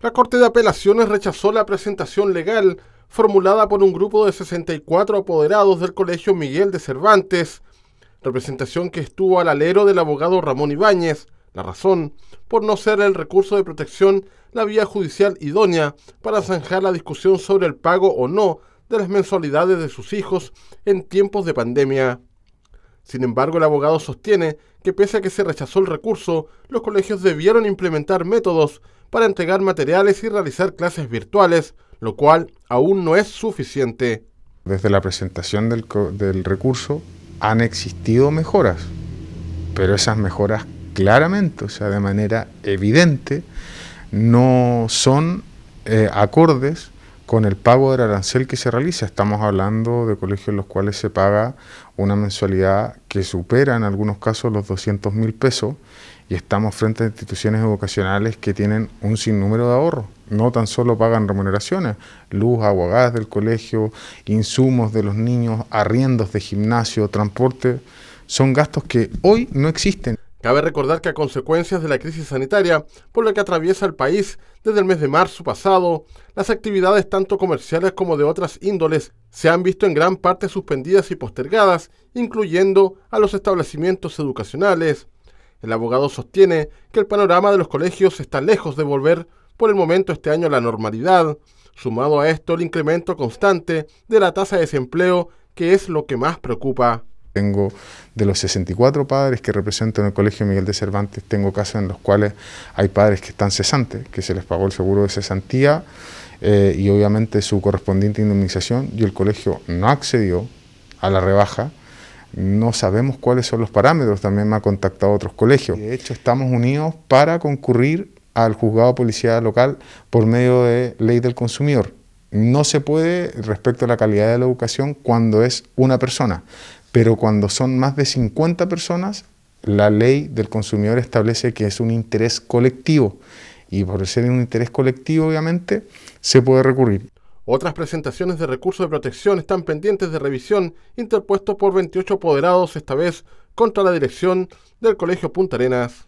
La Corte de Apelaciones rechazó la presentación legal formulada por un grupo de 64 apoderados del Colegio Miguel de Cervantes, representación que estuvo al alero del abogado Ramón Ibáñez, la razón por no ser el recurso de protección la vía judicial idónea para zanjar la discusión sobre el pago o no de las mensualidades de sus hijos en tiempos de pandemia. Sin embargo, el abogado sostiene que pese a que se rechazó el recurso, los colegios debieron implementar métodos para entregar materiales y realizar clases virtuales, lo cual aún no es suficiente. Desde la presentación del, recurso han existido mejoras, pero esas mejoras claramente, o sea, de manera evidente, no son eh, acordes con el pago del arancel que se realiza. Estamos hablando de colegios en los cuales se paga una mensualidad que supera en algunos casos los 200 mil pesos y estamos frente a instituciones educacionales que tienen un sinnúmero de ahorros. No tan solo pagan remuneraciones, luz, agua, del colegio, insumos de los niños, arriendos de gimnasio, transporte, son gastos que hoy no existen. Cabe recordar que a consecuencias de la crisis sanitaria por la que atraviesa el país desde el mes de marzo pasado, las actividades tanto comerciales como de otras índoles se han visto en gran parte suspendidas y postergadas, incluyendo a los establecimientos educacionales. El abogado sostiene que el panorama de los colegios está lejos de volver por el momento este año a la normalidad, sumado a esto el incremento constante de la tasa de desempleo, que es lo que más preocupa. Tengo de los 64 padres que represento en el Colegio Miguel de Cervantes, tengo casos en los cuales hay padres que están cesantes, que se les pagó el seguro de cesantía eh, y obviamente su correspondiente indemnización y el colegio no accedió a la rebaja. No sabemos cuáles son los parámetros, también me ha contactado otros colegios. De hecho, estamos unidos para concurrir al juzgado de policía local por medio de ley del consumidor. No se puede respecto a la calidad de la educación cuando es una persona pero cuando son más de 50 personas, la ley del consumidor establece que es un interés colectivo y por ser un interés colectivo, obviamente, se puede recurrir. Otras presentaciones de recursos de protección están pendientes de revisión, interpuestos por 28 apoderados, esta vez contra la dirección del Colegio Punta Arenas.